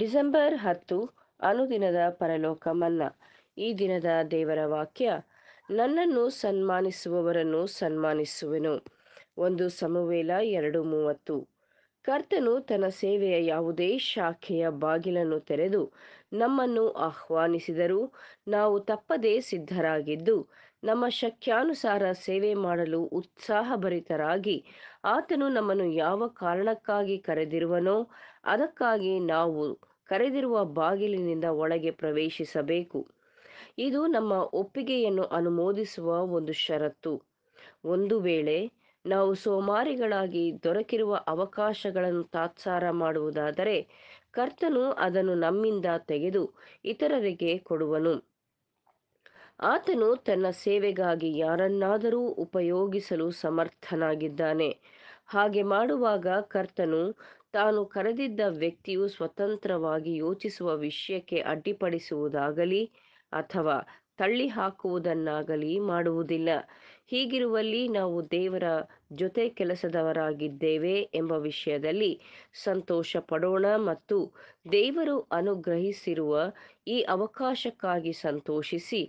December ಹತ್ತು ಅನುದಿನದ ಪರಲೋಕ ಮನ್ನಾ ಈ ದಿನದ ದೇವರ ವಾಕ್ಯ ನನ್ನನ್ನು ಸನ್ಮಾನಿಸುವವರನ್ನು ಸನ್ಮಾನಿಸುವೆನು ಒಂದು ಸಮವೇಲ ಎರಡು ಮೂವತ್ತು ಕರ್ತನು ತನ್ನ ಸೇವೆಯ ಯಾವುದೇ ಶಾಖೆಯ ಬಾಗಿಲನ್ನು ತೆರೆದು ನಮ್ಮನ್ನು ಆಹ್ವಾನಿಸಿದರೂ ನಾವು ತಪ್ಪದೇ ಸಿದ್ಧರಾಗಿದ್ದು ನಮ್ಮ ಶಕ್ಯಾನುಸಾರ ಸೇವೆ ಮಾಡಲು ಉತ್ಸಾಹಭರಿತರಾಗಿ ಆತನು ನಮ್ಮನ್ನು ಯಾವ ಕಾರಣಕ್ಕಾಗಿ ಕರೆದಿರುವನೋ ಅದಕ್ಕಾಗಿ ನಾವು ಕರೆದಿರುವ ಬಾಗಿಲಿನಿಂದ ಒಳಗೆ ಪ್ರವೇಶಿಸಬೇಕು ಇದು ನಮ್ಮ ಒಪ್ಪಿಗೆಯನ್ನು ಅನುಮೋದಿಸುವ ಒಂದು ಷರತ್ತು ಒಂದು ವೇಳೆ ನಾವು ಸೋಮಾರಿಗಳಾಗಿ ದೊರಕಿರುವ ಅವಕಾಶಗಳನ್ನು ತಾತ್ಸಾರ ಮಾಡುವುದಾದರೆ ಕರ್ತನು ಅದನ್ನು ನಮ್ಮಿಂದ ತೆಗೆದು ಇತರರಿಗೆ ಕೊಡುವನು ಆತನು ತನ್ನ ಸೇವೆಗಾಗಿ ಯಾರನ್ನಾದರೂ ಉಪಯೋಗಿಸಲು ಸಮರ್ಥನಾಗಿದ್ದಾನೆ ಹಾಗೆ ಮಾಡುವಾಗ ಕರ್ತನು ತಾನು ಕರೆದಿದ್ದ ವ್ಯಕ್ತಿಯು ಸ್ವತಂತ್ರವಾಗಿ ಯೋಚಿಸುವ ವಿಷಯಕ್ಕೆ ಅಡ್ಡಿಪಡಿಸುವುದಾಗಲಿ ಅಥವಾ ತಳ್ಳಿ ಹಾಕುವುದನ್ನಾಗಲಿ ಮಾಡುವುದಿಲ್ಲ ಹೀಗಿರುವಲ್ಲಿ ನಾವು ದೇವರ ಜೊತೆ ಕೆಲಸದವರಾಗಿದ್ದೇವೆ ಎಂಬ ವಿಷಯದಲ್ಲಿ ಸಂತೋಷ ಪಡೋಣ ಮತ್ತು ದೇವರು ಅನುಗ್ರಹಿಸಿರುವ ಈ ಅವಕಾಶಕ್ಕಾಗಿ ಸಂತೋಷಿಸಿ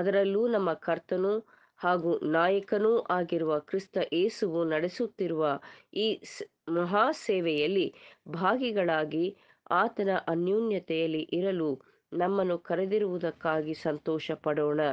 ಅದರಲ್ಲೂ ನಮ್ಮ ಕರ್ತನು ಹಾಗೂ ನಾಯಕನೂ ಆಗಿರುವ ಕ್ರಿಸ್ತ ಏಸುವು ನಡೆಸುತ್ತಿರುವ ಈ ಮಹಾ ಸೇವೆಯಲ್ಲಿ ಭಾಗಿಗಳಾಗಿ ಆತನ ಅನ್ಯೂನ್ಯತೆಯಲ್ಲಿ ಇರಲು ನಮ್ಮನ್ನು ಕರೆದಿರುವುದಕ್ಕಾಗಿ ಸಂತೋಷ ಪಡೋಣ